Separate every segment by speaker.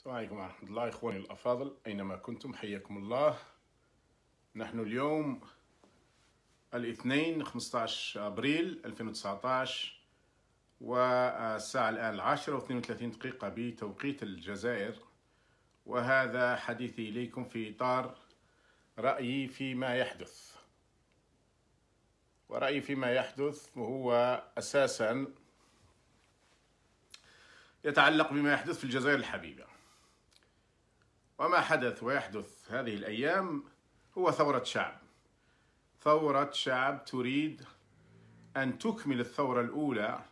Speaker 1: السلام عليكم ورحمة الله إخواني الأفاضل أينما كنتم حياكم الله نحن اليوم الاثنين 15 أبريل 2019 والساعة الآن العاشرة واثنين وثلاثين دقيقة بتوقيت الجزائر وهذا حديثي إليكم في إطار رأيي فيما يحدث ورأيي فيما يحدث هو أساساً يتعلق بما يحدث في الجزائر الحبيبة وما حدث ويحدث هذه الأيام هو ثورة شعب ثورة شعب تريد أن تكمل الثورة الأولى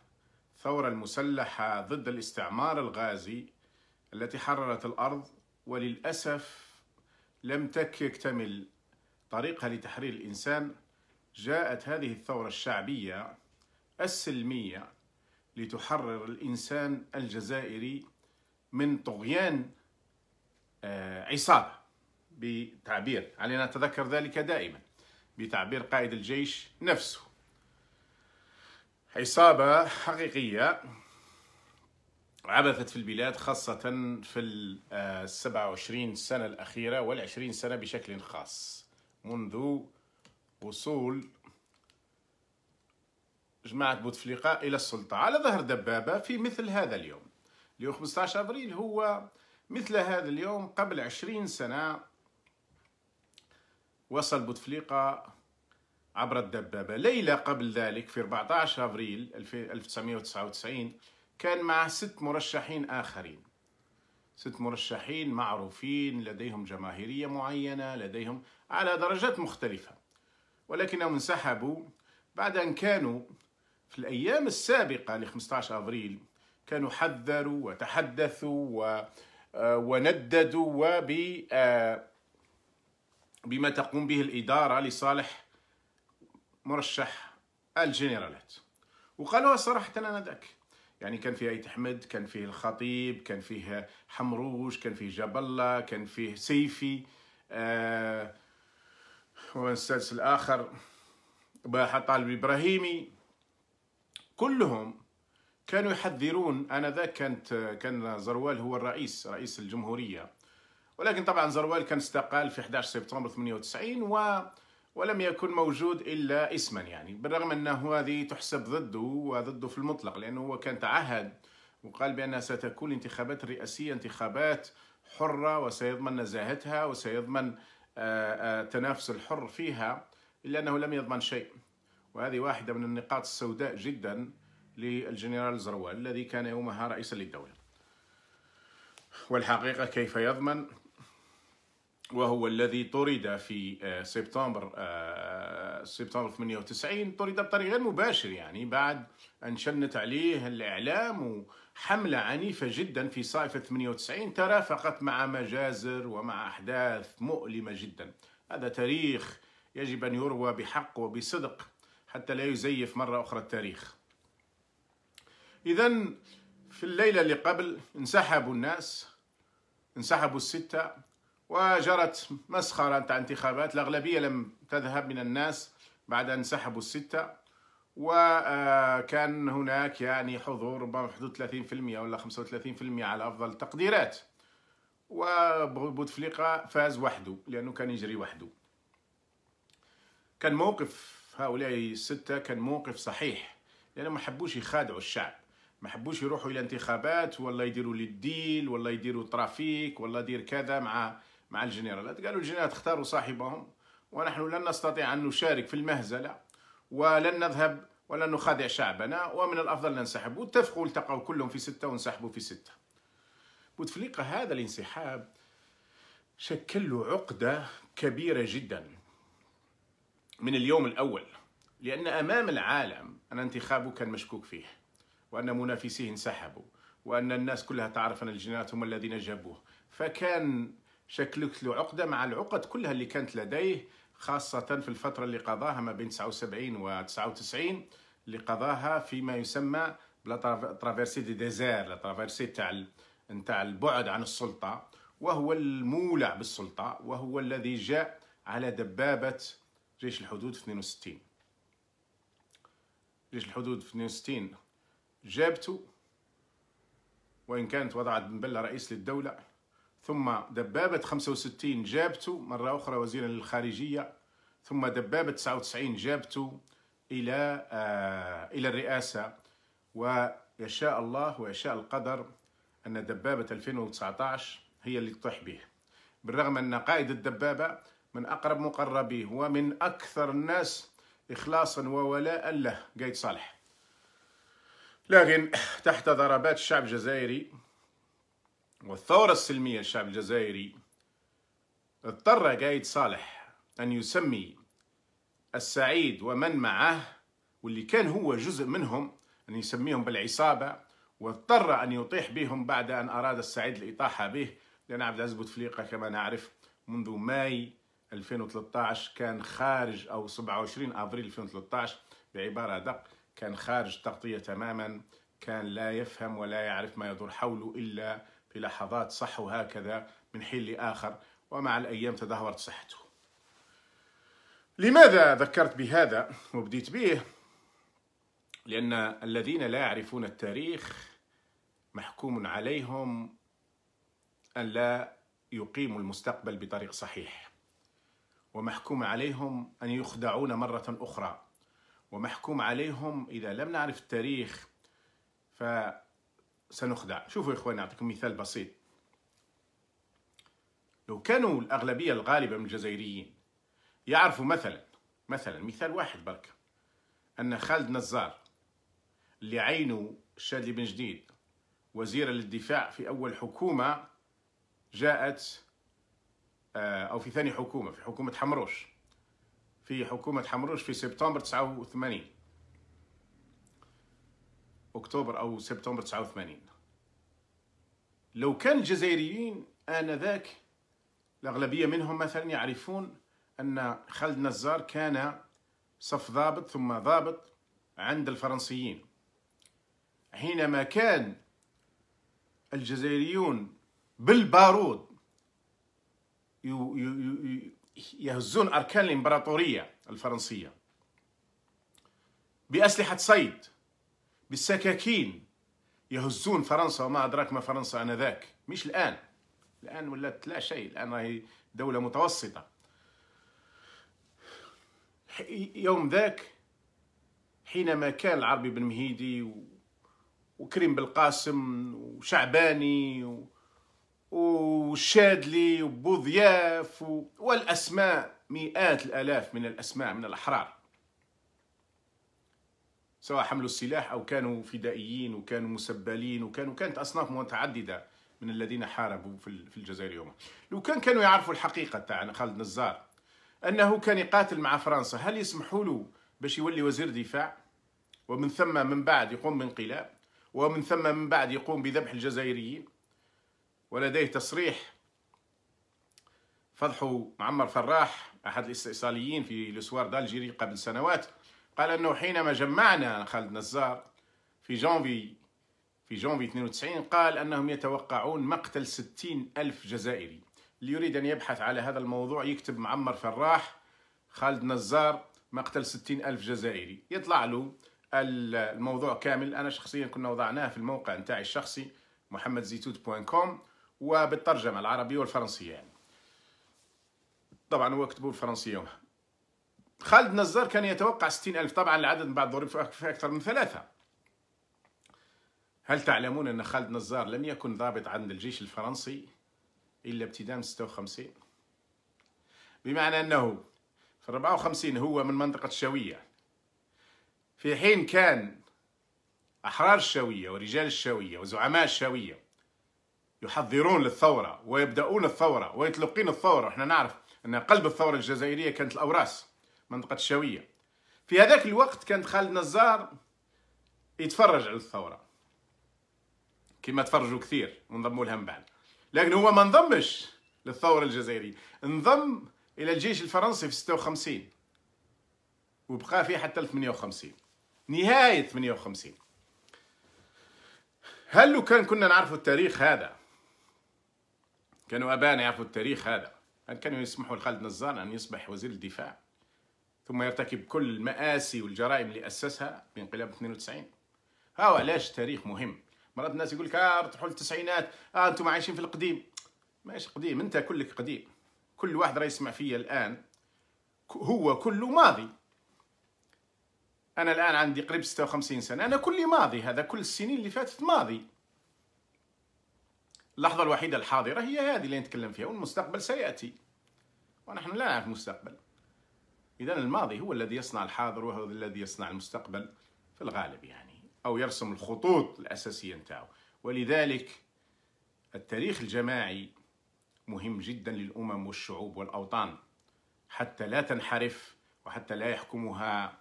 Speaker 1: الثورة المسلحة ضد الاستعمار الغازي التي حررت الأرض وللأسف لم تك يكتمل طريقها لتحرير الإنسان جاءت هذه الثورة الشعبية السلمية لتحرر الإنسان الجزائري من طغيان آه، عصابة بتعبير علينا نتذكر ذلك دائما بتعبير قائد الجيش نفسه عصابة حقيقية عبثت في البلاد خاصة في ال 27 آه، سنة الأخيرة وال 20 سنة بشكل خاص منذ وصول جماعة بوتفليقة إلى السلطة على ظهر دبابة في مثل هذا اليوم اليوم 15 أبريل هو مثل هذا اليوم قبل عشرين سنة وصل بوتفليقة عبر الدبابة ليلة قبل ذلك في 14 أبريل 1999 كان مع ست مرشحين آخرين ست مرشحين معروفين لديهم جماهيرية معينة لديهم على درجات مختلفة ولكنهم انسحبوا بعد أن كانوا في الأيام السابقة ل 15 أبريل كانوا حذروا وتحدثوا آه، ونددوا وب آه، بما تقوم به الإدارة لصالح مرشح الجنرالات وقالوها صراحة أنا ذاك يعني كان فيه أيت أحمد كان فيه الخطيب كان فيه حمروش كان فيه جاب الله كان فيه سيفي آه ومن السادس الآخر باحة طالب إبراهيمي كلهم كانوا يحذرون انذاك كانت كان زروال هو الرئيس رئيس الجمهوريه ولكن طبعا زروال كان استقال في 11 سبتمبر 98 و ولم يكن موجود الا اسما يعني بالرغم انه هذه تحسب ضده وضده في المطلق لانه هو كان تعهد وقال بانها ستكون الانتخابات الرئاسيه انتخابات حره وسيضمن نزاهتها وسيضمن التنافس آه، آه، الحر فيها الا انه لم يضمن شيء وهذه واحده من النقاط السوداء جدا للجنرال زروال الذي كان يومها رئيسا للدولة والحقيقة كيف يضمن وهو الذي طرد في آه، سبتمبر آه، سبتمبر 98 طرد بطريقة غير مباشر يعني بعد أن شنت عليه الإعلام وحملة عنيفة جدا في صيف 98 ترافقت مع مجازر ومع أحداث مؤلمة جدا هذا تاريخ يجب أن يروى بحق وبصدق حتى لا يزيف مرة أخرى التاريخ إذا في الليلة اللي قبل انسحبوا الناس انسحبوا الستة وجرت مسخرة تاع انتخابات الأغلبية لم تذهب من الناس بعد أن انسحبوا الستة وكان هناك يعني حضور ربما حدود 30% ولا 35% على أفضل التقديرات وبوتفليقة فاز وحده لأنه كان يجري وحده كان موقف هؤلاء الستة كان موقف صحيح لأنهم ما حبوش يخادعوا الشعب ما حبوش يروحوا الى انتخابات ولا يديروا لي الديل ولا يديروا ترافيك ولا دير كذا مع مع الجنرالات قالوا الجنرالات اختاروا صاحبهم ونحن لن نستطيع ان نشارك في المهزله ولن نذهب ولن نخادع شعبنا ومن الافضل ننسحب واتفقوا التقوا كلهم في سته وانسحبوا في سته بوتفليقه هذا الانسحاب شكل له عقده كبيره جدا من اليوم الاول لان امام العالم ان انتخابه كان مشكوك فيه وأن منافسيه انسحبوا وأن الناس كلها تعرف أن الجنرالات هم الذين جابوه فكان شكلت له عقدة مع العقد كلها اللي كانت لديه خاصة في الفترة اللي قضاها ما بين 79 و 99 اللي قضاها فيما يسمى بلا ترافيرسي دي ديزير لا ترافيرسي تاع نتاع البعد عن السلطة وهو المولع بالسلطة وهو الذي جاء على دبابة جيش الحدود في 62 جيش الحدود في 62 جابته وإن كانت وضعت بن بلة رئيس للدولة ثم دبابة 65 جابته مرة أخرى وزيرا للخارجية ثم دبابة 99 جابته إلى آه إلى الرئاسة ويشاء الله ويشاء القدر أن دبابة 2019 هي اللي تطيح به بالرغم أن قائد الدبابة من أقرب مقربيه ومن أكثر الناس إخلاصا وولاء له قايد صالح لكن تحت ضربات الشعب الجزائري والثورة السلمية الشعب الجزائري اضطر قايد صالح أن يسمي السعيد ومن معه واللي كان هو جزء منهم أن يسميهم بالعصابة واضطر أن يطيح بهم بعد أن أراد السعيد الإطاحة به لأن عبد العزيز بوتفليقة كما نعرف منذ ماي 2013 كان خارج أو 27 أبريل 2013 بعبارة دق كان خارج التغطية تماما كان لا يفهم ولا يعرف ما يدور حوله إلا في لحظات صحو هكذا من حين لآخر ومع الأيام تدهورت صحته لماذا ذكرت بهذا وبديت به؟ لأن الذين لا يعرفون التاريخ محكوم عليهم أن لا يقيموا المستقبل بطريق صحيح ومحكوم عليهم أن يخدعون مرة أخرى ومحكوم عليهم إذا لم نعرف التاريخ فسنخدع شوفوا يا إخواني أعطيكم مثال بسيط لو كانوا الأغلبية الغالبة من الجزائريين يعرفوا مثلا مثلا مثال واحد برك أن خالد نزار اللي عينه الشادلي بن جديد وزيرا للدفاع في أول حكومة جاءت آه، أو في ثاني حكومة في حكومة حمروش في حكومة حمروش في سبتمبر 89 أكتوبر أو سبتمبر 89 لو كان الجزائريين آنذاك الأغلبية منهم مثلا يعرفون أن خالد نزار كان صف ضابط ثم ضابط عند الفرنسيين حينما كان الجزائريون بالبارود يهزون أركان الإمبراطورية الفرنسية بأسلحة صيد بالسكاكين يهزون فرنسا وما أدراك ما فرنسا آنذاك مش الآن الآن ولات لا شيء الآن راهي دولة متوسطة يوم ذاك حينما كان العربي بن مهيدي وكريم بالقاسم وشعباني و... وشادلي وبوضياف والأسماء مئات الآلاف من الأسماء من الأحرار سواء حملوا السلاح أو كانوا فدائيين وكانوا مسبلين وكانوا كانت أصناف متعددة من الذين حاربوا في الجزائر اليوم لو كان كانوا يعرفوا الحقيقة تاع خالد نزار أنه كان يقاتل مع فرنسا هل يسمحوا له باش يولي وزير دفاع ومن ثم من بعد يقوم بانقلاب ومن ثم من بعد يقوم بذبح الجزائريين ولديه تصريح فضحه معمر فراح أحد الاستئصاليين في لسوار دالجيري قبل سنوات قال أنه حينما جمعنا خالد نزار في جانفي في جانفي 92 قال أنهم يتوقعون مقتل 60 ألف جزائري اللي يريد أن يبحث على هذا الموضوع يكتب معمر فراح خالد نزار مقتل 60 ألف جزائري يطلع له الموضوع كامل أنا شخصيا كنا وضعناه في الموقع نتاعي الشخصي محمد زيتوت كوم وبالترجمة العربية والفرنسية يعني طبعا هو كتبوه بالفرنسية خالد نزار كان يتوقع ستين ألف طبعا العدد من بعد ظروف في أكثر من ثلاثة هل تعلمون أن خالد نزار لم يكن ضابط عند الجيش الفرنسي إلا ابتداء من 56 بمعنى أنه في 54 هو من منطقة الشوية في حين كان أحرار الشوية ورجال الشوية وزعماء الشوية يحضرون للثورة ويبدأون الثورة ويتلقين الثورة احنا نعرف أن قلب الثورة الجزائرية كانت الأوراس منطقة الشاوية في هذاك الوقت كانت خالد نزار يتفرج على الثورة كما تفرجوا كثير وانضموا لها من بعد لكن هو ما انضمش للثورة الجزائرية انضم إلى الجيش الفرنسي في 56 وبقى فيه حتى 58 نهاية 58 هل لو كان كنا نعرفوا التاريخ هذا كانوا أبانا يعرفوا التاريخ هذا هل كانوا يسمحوا لخالد نزار أن يصبح وزير الدفاع ثم يرتكب كل المآسي والجرائم اللي أسسها بانقلاب 92 هاو علاش التاريخ مهم مرات الناس يقول لك اه ارتحوا للتسعينات اه انتم عايشين في القديم ماشي قديم انت كلك قديم كل واحد راه يسمع فيا الان هو كله ماضي انا الان عندي قريب 56 سنه انا كلي ماضي هذا كل السنين اللي فاتت ماضي اللحظة الوحيدة الحاضرة هي هذه اللي نتكلم فيها والمستقبل سيأتي ونحن لا نعرف المستقبل إذا الماضي هو الذي يصنع الحاضر وهو الذي يصنع المستقبل في الغالب يعني أو يرسم الخطوط الأساسية نتاعو ولذلك التاريخ الجماعي مهم جدا للأمم والشعوب والأوطان حتى لا تنحرف وحتى لا يحكمها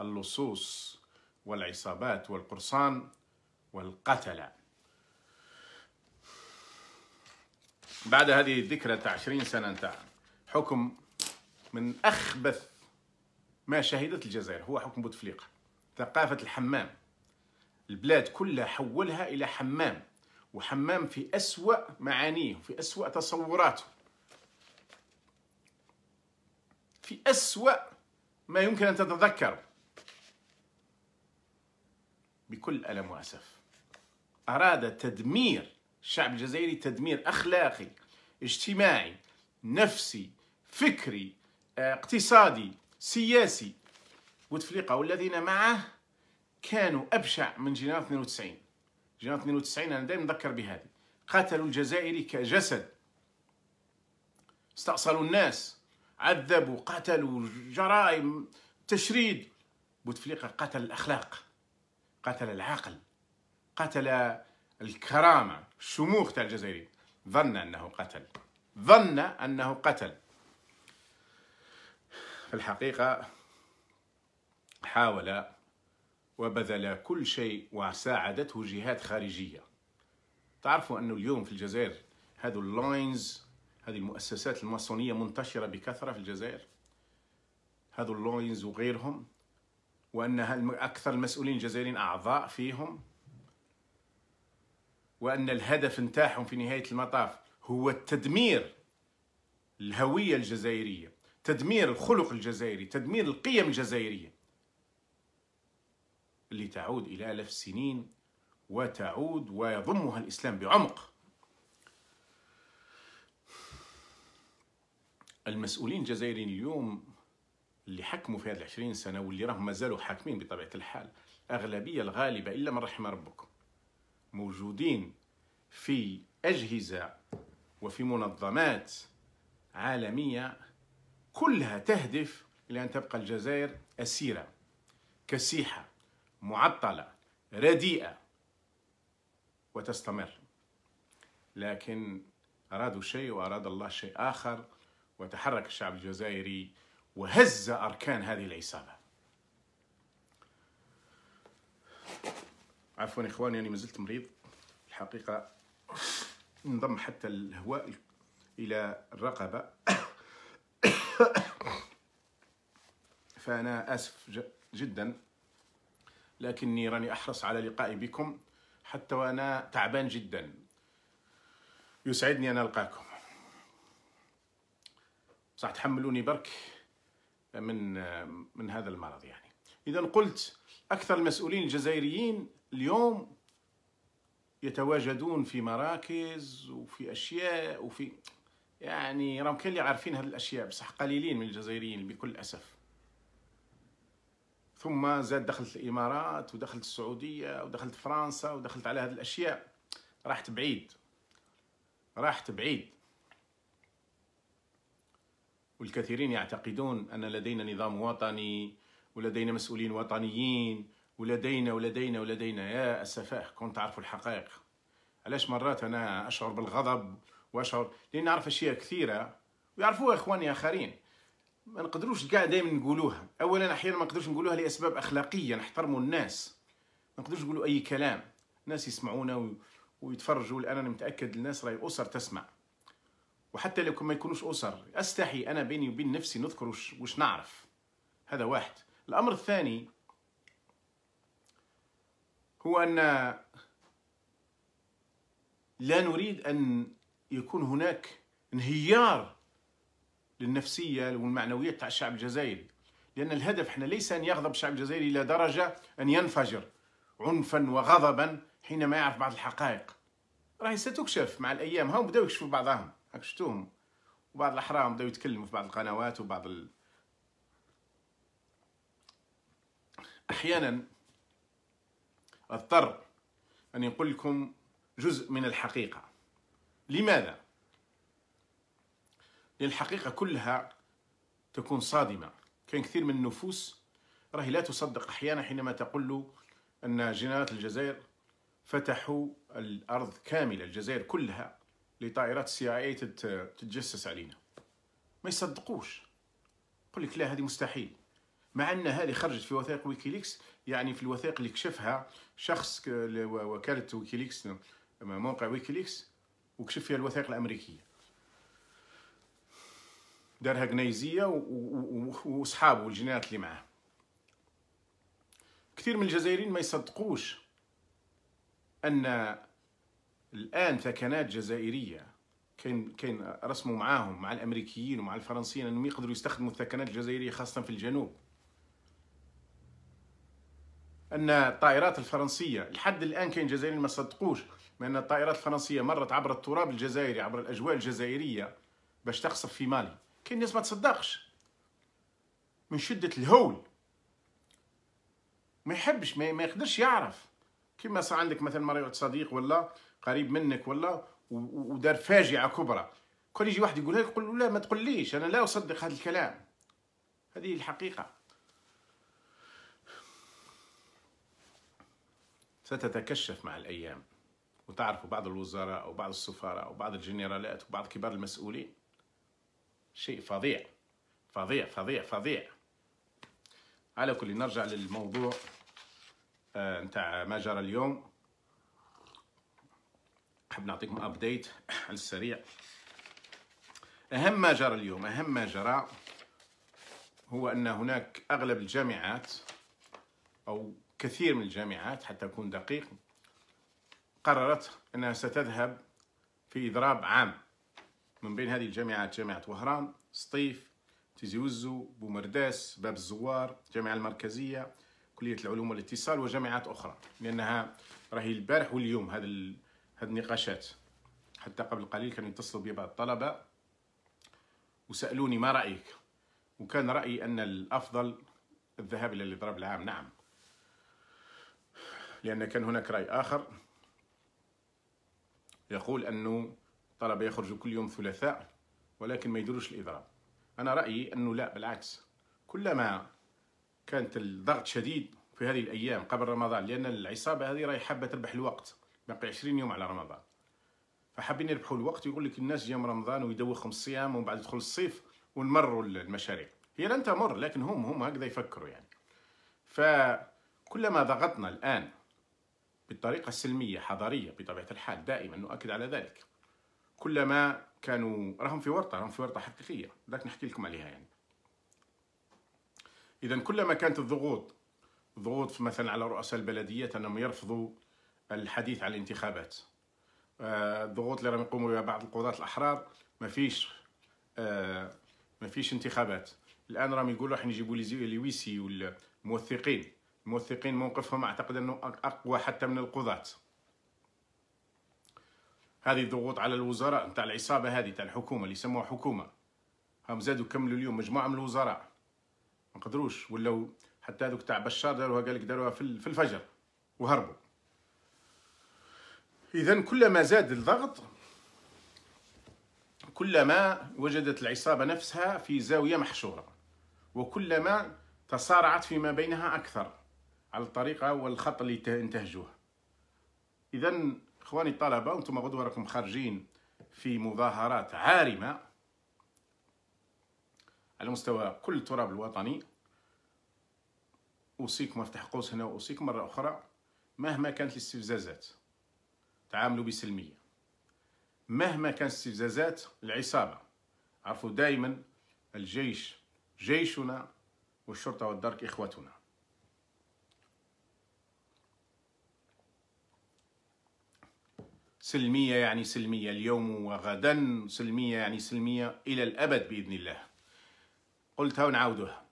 Speaker 1: اللصوص والعصابات والقرصان والقتله بعد هذه الذكرى تاع 20 سنه نتاع حكم من اخبث ما شهدت الجزائر هو حكم بوتفليقه ثقافه الحمام البلاد كلها حولها الى حمام وحمام في اسوا معانيه في اسوا تصوراته في اسوا ما يمكن ان تتذكر بكل الم واسف اراد تدمير الشعب الجزائري تدمير أخلاقي اجتماعي نفسي فكري آه، اقتصادي سياسي بوتفليقة والذين معه كانوا أبشع من جنرال 92 جنرال 92 أنا دائما نذكر بهذه قتلوا الجزائري كجسد استأصلوا الناس عذبوا قتلوا جرائم تشريد بوتفليقة قتل الأخلاق قتل العقل قتل الكرامة شموخ تاع الجزائري ظن أنه قتل ظن أنه قتل في الحقيقة حاول وبذل كل شيء وساعدته جهات خارجية تعرفوا أنه اليوم في الجزائر هذو اللاينز هذه المؤسسات الماسونية منتشرة بكثرة في الجزائر هذو اللاينز وغيرهم وأن أكثر المسؤولين الجزائريين أعضاء فيهم وان الهدف نتاعهم في نهايه المطاف هو التدمير الهويه الجزائريه تدمير الخلق الجزائري تدمير القيم الجزائريه اللي تعود الى الاف السنين وتعود ويضمها الاسلام بعمق المسؤولين الجزائريين اليوم اللي حكموا في هذه العشرين سنة واللي راهم مازالوا حاكمين بطبيعة الحال أغلبية الغالبة إلا من رحم ربك موجودين في أجهزة وفي منظمات عالمية كلها تهدف إلى أن تبقى الجزائر أسيرة كسيحة معطلة رديئة وتستمر لكن أرادوا شيء وأراد الله شيء آخر وتحرك الشعب الجزائري وهز أركان هذه العصابة عفوا اخواني انا مازلت مريض الحقيقه انضم حتى الهواء الى الرقبه فانا اسف جدا لكني راني احرص على لقائي بكم حتى وانا تعبان جدا يسعدني ان القاكم بصح تحملوني برك من من هذا المرض يعني اذا قلت اكثر المسؤولين الجزائريين اليوم يتواجدون في مراكز وفي اشياء وفي يعني راهم كاين اللي عارفين هذه الاشياء بصح قليلين من الجزائريين بكل اسف ثم زاد دخلت الامارات ودخلت السعوديه ودخلت فرنسا ودخلت على هذه الاشياء راحت بعيد راحت بعيد والكثيرين يعتقدون ان لدينا نظام وطني ولدينا مسؤولين وطنيين ولدينا ولدينا ولدينا يا السفاه كون تعرفوا الحقائق علاش مرات انا اشعر بالغضب واشعر لان نعرف اشياء كثيره ويعرفوها اخواني اخرين ما نقدروش كاع دائما نقولوها اولا احيانا ما نقدروش نقولوها لاسباب اخلاقيه نحترموا الناس ما نقدروش نقولوا اي كلام الناس يسمعونا ويتفرجوا لان انا متاكد الناس راهي اسر تسمع وحتى لو ما يكونوش اسر استحي انا بيني وبين نفسي نذكر وش, وش نعرف هذا واحد الامر الثاني هو أن لا نريد أن يكون هناك انهيار للنفسية والمعنوية تاع الشعب الجزائري لأن الهدف احنا ليس أن يغضب الشعب الجزائري إلى درجة أن ينفجر عنفا وغضبا حينما يعرف بعض الحقائق راهي ستكشف مع الأيام هم بداو يكشفوا بعضهم هاك شفتوهم وبعض الأحرام بداو يتكلموا في بعض القنوات وبعض ال... أحيانا أضطر أن يقول لكم جزء من الحقيقة لماذا؟ لأن الحقيقة كلها تكون صادمة كان كثير من النفوس راهي لا تصدق أحيانا حينما تقول له أن جنرالات الجزائر فتحوا الأرض كاملة الجزائر كلها لطائرات السي اي إيه تتجسس علينا ما يصدقوش يقول لك لا هذه مستحيل مع ان هذه خرجت في وثائق ويكيليكس يعني في الوثائق اللي كشفها شخص وكاله ويكيليكس موقع ويكيليكس وكشف فيها الوثائق الامريكيه دارها جنايزيه وصحابه والجنايات اللي معاه كثير من الجزائريين ما يصدقوش ان الان ثكنات جزائريه كاين كاين رسموا معاهم مع الامريكيين ومع الفرنسيين انهم يقدروا يستخدموا الثكنات الجزائريه خاصه في الجنوب ان الطائرات الفرنسيه لحد الان كاين جزائريين ما صدقوش بان الطائرات الفرنسيه مرت عبر التراب الجزائري عبر الاجواء الجزائريه باش تقصف في مالي كاين ناس ما تصدقش من شده الهول ما يحبش ما يقدرش يعرف كما صار عندك مثلا مريض صديق ولا قريب منك ولا ودار فاجعه كبرى كل يجي واحد يقول لك قول له لا ما تقوليش انا لا اصدق هذا الكلام هذه الحقيقه ستتكشف مع الأيام وتعرفوا بعض الوزراء أو بعض السفراء أو بعض الجنرالات وبعض كبار المسؤولين شيء فظيع فظيع فظيع فظيع على كل نرجع للموضوع آه نتاع ما جرى اليوم حاب نعطيكم ابديت على السريع اهم ما جرى اليوم اهم ما جرى هو ان هناك اغلب الجامعات او كثير من الجامعات حتى أكون دقيق قررت أنها ستذهب في إضراب عام من بين هذه الجامعات جامعة وهران سطيف تيزي وزو بومرداس باب الزوار الجامعة المركزية كلية العلوم والاتصال وجامعات أخرى لأنها راهي البارح واليوم هذا هذه النقاشات حتى قبل قليل كانوا يتصلوا بي بعض الطلبة وسألوني ما رأيك وكان رأيي أن الأفضل الذهاب إلى الإضراب العام نعم لأن كان هناك رأي آخر يقول أنه الطلبة يخرج كل يوم ثلاثاء ولكن ما يديروش الإضراب أنا رأيي أنه لا بالعكس كلما كانت الضغط شديد في هذه الأيام قبل رمضان لأن العصابة هذه راهي حابة تربح الوقت باقي 20 يوم على رمضان فحابين يربحوا الوقت يقول لك الناس جام رمضان ويدوخهم الصيام ومن بعد يدخل الصيف ونمروا المشاريع هي لن تمر لكن هم هم هكذا يفكروا يعني فكلما ضغطنا الآن بالطريقة السلمية حضارية بطبيعة الحال دائما نؤكد على ذلك كلما كانوا راهم في ورطة راهم في ورطة حقيقية لكن نحكي لكم عليها يعني إذا كلما كانت الضغوط ضغوط مثلا على رؤساء البلديات أنهم يرفضوا الحديث عن الانتخابات الضغوط آه، اللي راهم يقوموا بها بعض القضاة الأحرار ما فيش آه، ما فيش انتخابات الآن راهم يقولوا راح نجيبوا لي ويسي والموثقين الموثقين موقفهم اعتقد انه اقوى حتى من القضاة هذه ضغوط على الوزراء نتاع العصابه هذه تاع الحكومه اللي يسموها حكومه هم زادوا كملوا اليوم مجموعه من الوزراء ما قدروش ولاو حتى هذوك تاع بشار داروها قال لك داروها في الفجر وهربوا اذا كلما زاد الضغط كلما وجدت العصابه نفسها في زاويه محشوره وكلما تصارعت فيما بينها اكثر على الطريقه والخط اللي انتهجوه اذا اخواني الطلبه وانتم غدوه راكم خارجين في مظاهرات عارمه على مستوى كل التراب الوطني اوصيكم افتح قوس هنا واوصيكم مره اخرى مهما كانت الاستفزازات تعاملوا بسلميه مهما كانت الاستفزازات العصابه عرفوا دائما الجيش جيشنا والشرطه والدرك اخوتنا سلمية يعني سلمية اليوم وغدا سلمية يعني سلمية إلى الأبد بإذن الله قلتها ونعاودها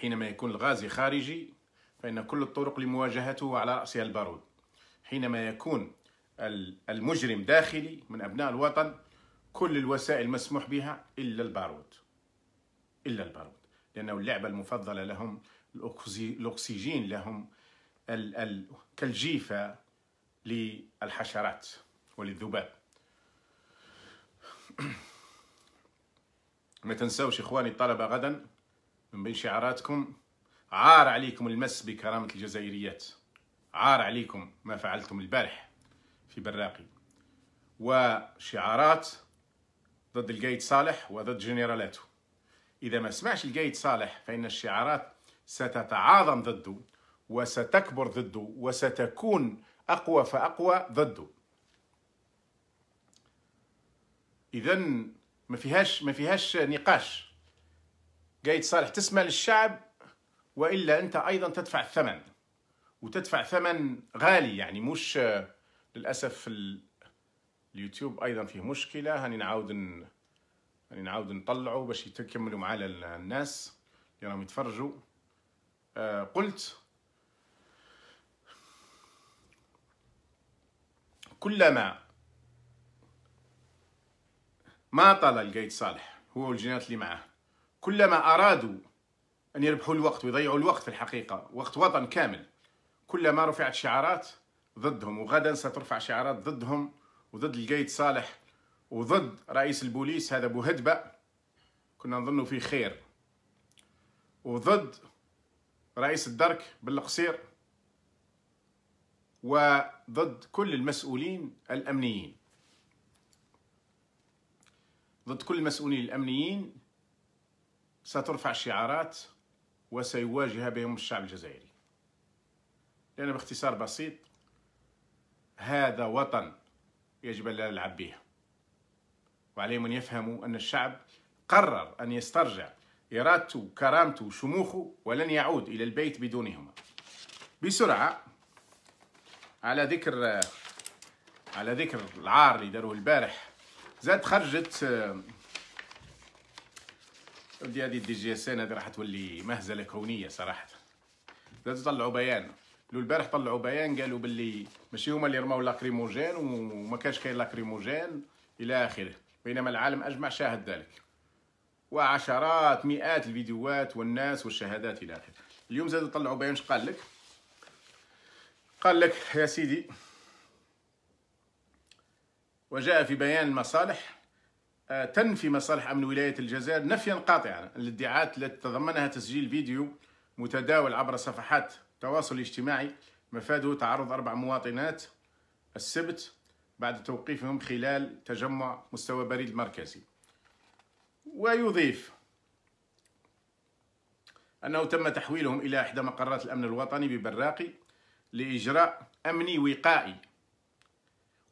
Speaker 1: حينما يكون الغازي خارجي فإن كل الطرق لمواجهته على رأسها البارود حينما يكون المجرم داخلي من أبناء الوطن كل الوسائل مسموح بها إلا البارود إلا البارود لأنه اللعبة المفضلة لهم الأكسجين لهم ال ال كالجيفة للحشرات وللذباب ما تنساوش اخواني الطلبه غدا من بين شعاراتكم عار عليكم المس بكرامه الجزائريات عار عليكم ما فعلتم البارح في براقي وشعارات ضد القايد صالح وضد جنرالاته إذا ما سمعش القايد صالح فإن الشعارات ستتعاظم ضده وستكبر ضده وستكون أقوى فأقوى ضده إذا ما فيهاش ما فيهاش نقاش قايد صالح تسمع للشعب وإلا أنت أيضا تدفع الثمن وتدفع ثمن غالي يعني مش للأسف اليوتيوب أيضا فيه مشكلة هاني نعاود هاني نعاود نطلعه باش يتكملوا معنا الناس اللي راهم يتفرجوا آه، قلت كلما ما طال القيد صالح هو والجينات اللي معاه كلما أرادوا أن يربحوا الوقت ويضيعوا الوقت في الحقيقة وقت وطن كامل كلما رفعت شعارات ضدهم وغدا سترفع شعارات ضدهم وضد القيد صالح وضد رئيس البوليس هذا بوهدبة هدبة كنا نظنوا فيه خير وضد رئيس الدرك بالقصير وضد كل المسؤولين الأمنيين ضد كل المسؤولين الأمنيين سترفع شعارات وسيواجه بهم الشعب الجزائري لأن باختصار بسيط هذا وطن يجب أن لا نلعب به وعليهم أن يفهموا أن الشعب قرر أن يسترجع إرادته كرامته شموخه ولن يعود إلى البيت بدونهما بسرعة على ذكر على ذكر العار اللي داروه البارح زاد خرجت ودي هذه الدي جي اس ان هذه راح تولي مهزله كونيه صراحه زاد طلعوا بيان لو البارح طلعوا بيان قالوا باللي ماشي هما اللي رماو لاكريموجين وما كاش كاين لاكريموجين الى اخره بينما العالم اجمع شاهد ذلك وعشرات مئات الفيديوهات والناس والشهادات الى اخره اليوم زادوا طلعوا بيان قال لك قال لك يا سيدي وجاء في بيان المصالح آه، تنفي مصالح أمن ولاية الجزائر نفيا قاطعا الادعاءات التي تضمنها تسجيل فيديو متداول عبر صفحات التواصل الاجتماعي مفاده تعرض أربع مواطنات السبت بعد توقيفهم خلال تجمع مستوى بريد مركزي ويضيف أنه تم تحويلهم إلى إحدى مقرات الأمن الوطني ببراقي لإجراء أمني وقائي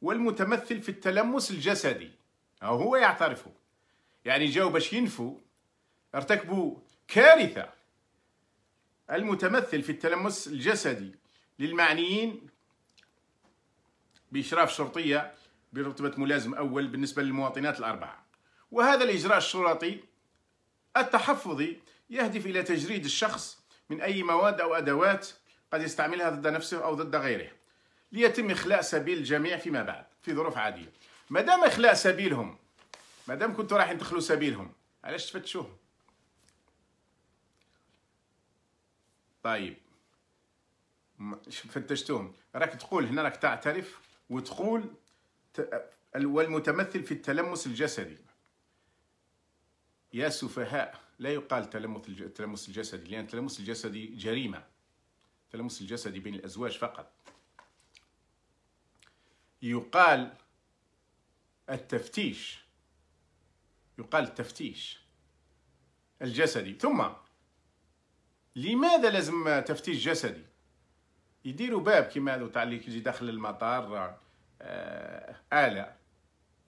Speaker 1: والمتمثل في التلمس الجسدي هو يعترفه يعني جاو باش ينفوا ارتكبوا كارثة المتمثل في التلمس الجسدي للمعنيين بإشراف شرطية برتبة ملازم أول بالنسبة للمواطنات الأربعة وهذا الإجراء الشرطي التحفظي يهدف إلى تجريد الشخص من أي مواد أو أدوات قد يستعملها ضد نفسه أو ضد غيره ليتم إخلاء سبيل الجميع فيما بعد في ظروف عادية ما دام إخلاء سبيلهم ما دام كنتوا رايحين تخلوا سبيلهم علاش تفتشوهم طيب فتشتوهم راك تقول هنا راك تعترف وتقول والمتمثل في التلمس الجسدي يا سفهاء لا يقال تلمس التلمس الجسدي لان التلمس الجسدي جريمه التلامس الجسدي بين الأزواج فقط يقال التفتيش يقال التفتيش الجسدي ثم لماذا لازم تفتيش جسدي يديروا باب كيما هذا تاع اللي يجي داخل المطار آه آلة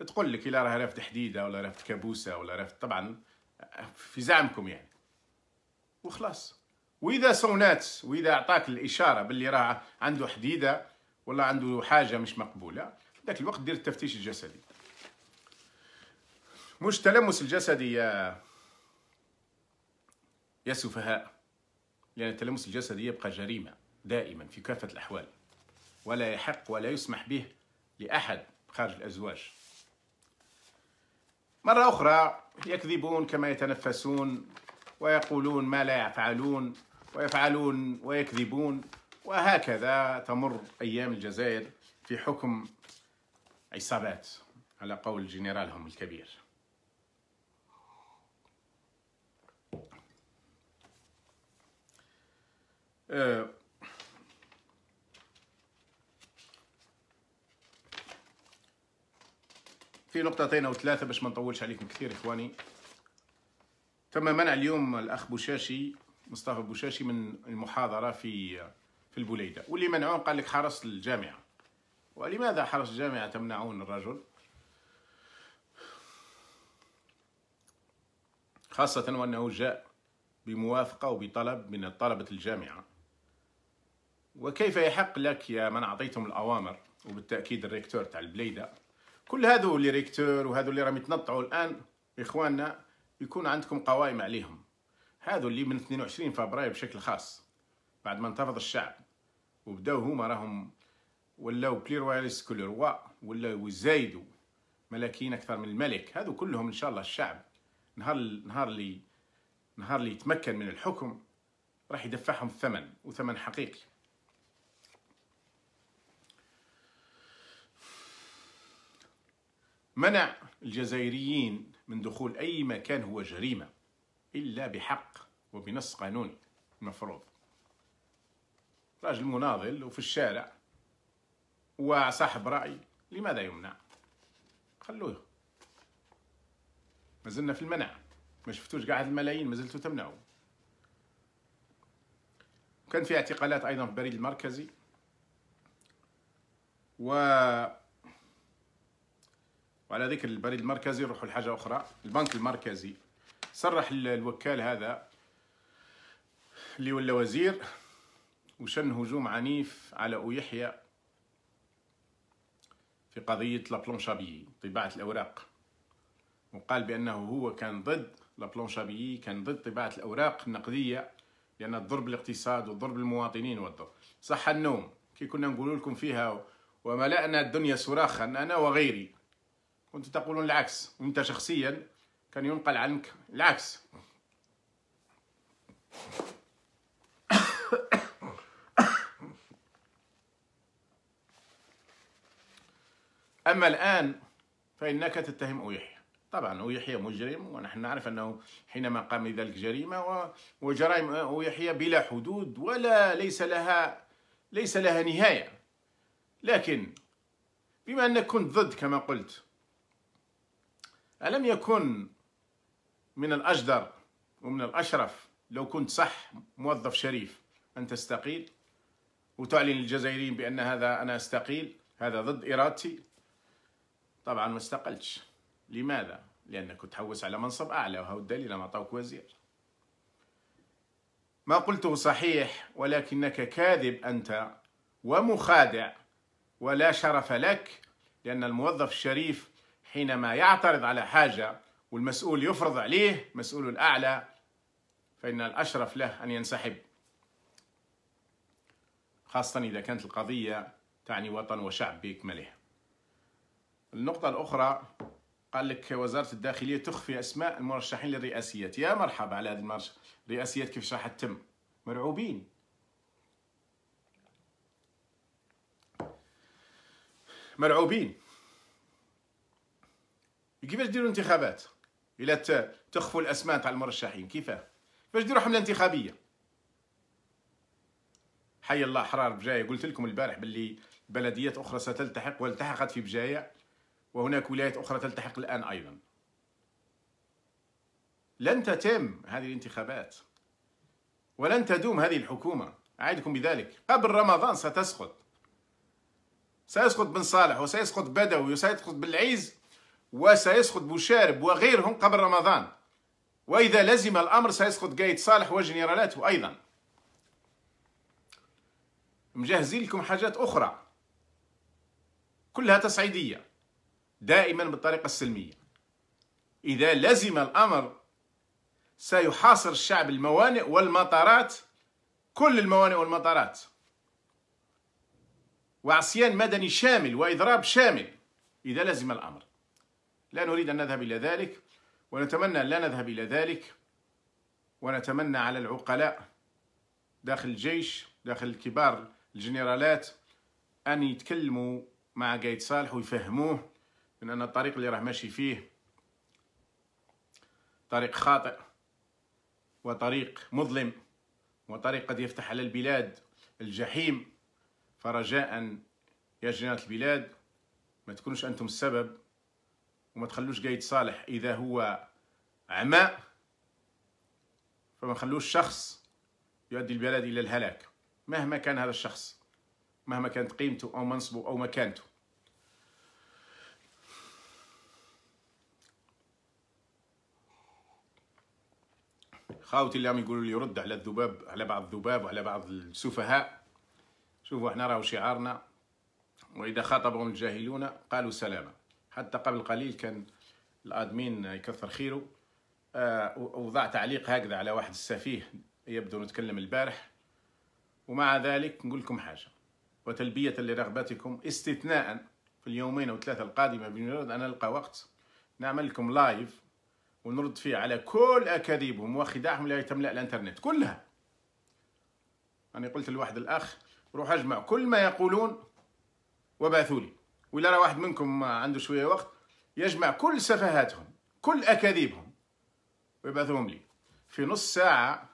Speaker 1: تقول لك إلا راه رافت حديدة ولا رافت كابوسة ولا رافت طبعا آه، في زعمكم يعني وخلاص واذا صونات واذا اعطاك الاشاره باللي راه عنده حديده ولا عنده حاجه مش مقبوله ذاك الوقت دير التفتيش الجسدي مش تلمس الجسدي يا يا سفهاء لان التلمس الجسدي يبقى جريمه دائما في كافه الاحوال ولا يحق ولا يسمح به لاحد خارج الازواج مرة أخرى يكذبون كما يتنفسون ويقولون ما لا يفعلون ويفعلون ويكذبون وهكذا تمر أيام الجزائر في حكم عصابات على قول جنرالهم الكبير أه. في نقطتين او ثلاثه باش ما نطولش عليكم كثير اخواني تم منع اليوم الاخ بوشاشي مصطفى بوشاشي من المحاضره في في البوليده واللي منعون قال لك حرس الجامعه ولماذا حرس الجامعه تمنعون الرجل خاصة وأنه جاء بموافقة وبطلب من طلبة الجامعة وكيف يحق لك يا من أعطيتهم الأوامر وبالتأكيد الريكتور تاع البليدة كل هذو اللي ريكتور وهذو اللي راهم يتنطعوا الآن إخواننا يكون عندكم قوائم عليهم هذو اللي من 22 فبراير بشكل خاص بعد ما انتفض الشعب وبداو هما راهم ولاو بلي بليرواليس كل روا ولاو وزايدوا ملاكين اكثر من الملك هذو كلهم ان شاء الله الشعب نهار نهار اللي نهار اللي يتمكن من الحكم راح يدفعهم الثمن وثمن حقيقي منع الجزائريين من دخول اي مكان هو جريمه إلا بحق وبنص قانوني مفروض راجل مناضل وفي الشارع وصاحب رأي لماذا يمنع خلوه ما زلنا في المنع ما شفتوش قاعد الملايين ما زلتوا تمنعوا كان في اعتقالات ايضا في بريد المركزي و وعلى ذكر البريد المركزي نروحوا لحاجه اخرى البنك المركزي صرح الوكال هذا اللي ولا وزير وشن هجوم عنيف على أو يحيى في قضية لابلونشابيي طباعة الأوراق وقال بأنه هو كان ضد لابلونشابيي كان ضد طباعة الأوراق النقدية لأنها تضرب الاقتصاد وتضرب المواطنين والضرب صح النوم كي كنا نقول لكم فيها وملأنا الدنيا صراخا أنا وغيري كنت تقولون العكس وأنت شخصيا كان ينقل عنك العكس أما الآن فإنك تتهم يحيى طبعا يحيى مجرم ونحن نعرف أنه حينما قام بذلك جريمة وجرائم يحيى بلا حدود ولا ليس لها ليس لها نهاية لكن بما أنك كنت ضد كما قلت ألم يكن من الأجدر ومن الأشرف لو كنت صح موظف شريف أن تستقيل وتعلن الجزائريين بأن هذا أنا أستقيل هذا ضد إرادتي طبعا ما استقلتش لماذا؟ لأنك تحوس على منصب أعلى وهو الدليل لما أعطوك وزير ما قلته صحيح ولكنك كاذب أنت ومخادع ولا شرف لك لأن الموظف الشريف حينما يعترض على حاجة والمسؤول يفرض عليه مسؤول الأعلى فإن الأشرف له أن ينسحب خاصة إذا كانت القضية تعني وطن وشعب بإكمله النقطة الأخرى قال لك وزارة الداخلية تخفي أسماء المرشحين للرئاسيات يا مرحبا على هذه الرئاسيات كيف راح تتم مرعوبين مرعوبين كيفاش ديروا انتخابات الى تخفوا الاسماء تاع المرشحين كيفاه باش ديروا حمله انتخابيه حي الله احرار بجاية قلت لكم البارح باللي بلديات اخرى ستلتحق والتحقت في بجاية وهناك ولايات اخرى تلتحق الان ايضا لن تتم هذه الانتخابات ولن تدوم هذه الحكومه اعدكم بذلك قبل رمضان ستسقط سيسقط بن صالح وسيسقط بدوي وسيسقط بالعيز وسيسقط بوشارب وغيرهم قبل رمضان وإذا لزم الأمر سيسقط قايد صالح وجنرالاته أيضا مجهزين لكم حاجات أخرى كلها تصعيدية دائما بالطريقة السلمية إذا لزم الأمر سيحاصر الشعب الموانئ والمطارات كل الموانئ والمطارات وعصيان مدني شامل وإضراب شامل إذا لزم الأمر لا نريد أن نذهب إلى ذلك ونتمنى أن لا نذهب إلى ذلك ونتمنى على العقلاء داخل الجيش داخل الكبار الجنرالات أن يتكلموا مع قايد صالح ويفهموه من أن الطريق اللي راه ماشي فيه طريق خاطئ وطريق مظلم وطريق قد يفتح على البلاد الجحيم فرجاء يا جنرال البلاد ما تكونوش أنتم السبب وما تخلوش قايد صالح اذا هو عمى فما تخلوش شخص يؤدي البلد الى الهلاك مهما كان هذا الشخص مهما كانت قيمته او منصبه او مكانته خاوتي اللي عم يقولوا لي رد على الذباب على بعض الذباب وعلى بعض السفهاء شوفوا احنا راهو شعارنا واذا خاطبهم الجاهلون قالوا سلامه حتى قبل قليل كان الادمين يكثر خيره آه، وضع تعليق هكذا على واحد السفيه يبدو نتكلم البارح ومع ذلك نقول لكم حاجه وتلبيه لرغبتكم استثناء في اليومين او ثلاثه القادمه بمجرد ان القى وقت نعمل لكم لايف ونرد فيه على كل اكاذيبهم وخداعهم اللي تملا الانترنت كلها انا قلت لواحد الاخ روح اجمع كل ما يقولون وبعثوا لي ولا راه واحد منكم عنده شويه وقت يجمع كل سفهاتهم كل اكاذيبهم ويبعثهم لي في نص ساعه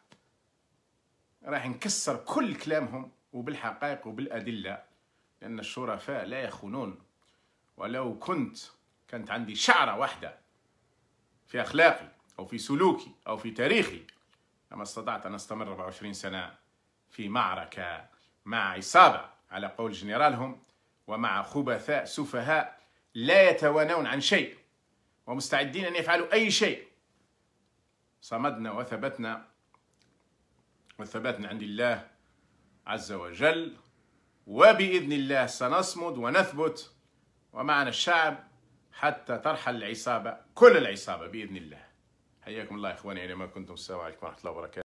Speaker 1: راح نكسر كل كلامهم وبالحقائق وبالادله لان الشرفاء لا يخونون ولو كنت كانت عندي شعره واحده في اخلاقي او في سلوكي او في تاريخي لما استطعت ان استمر 24 سنه في معركه مع عصابه على قول جنرالهم ومع خبثاء سفهاء لا يتوانون عن شيء ومستعدين أن يفعلوا أي شيء صمدنا وثبتنا وثبتنا عند الله عز وجل وبإذن الله سنصمد ونثبت ومعنا الشعب حتى ترحل العصابة كل العصابة بإذن الله حياكم الله إخواني أينما كنتم السلام عليكم ورحمة الله وبركاته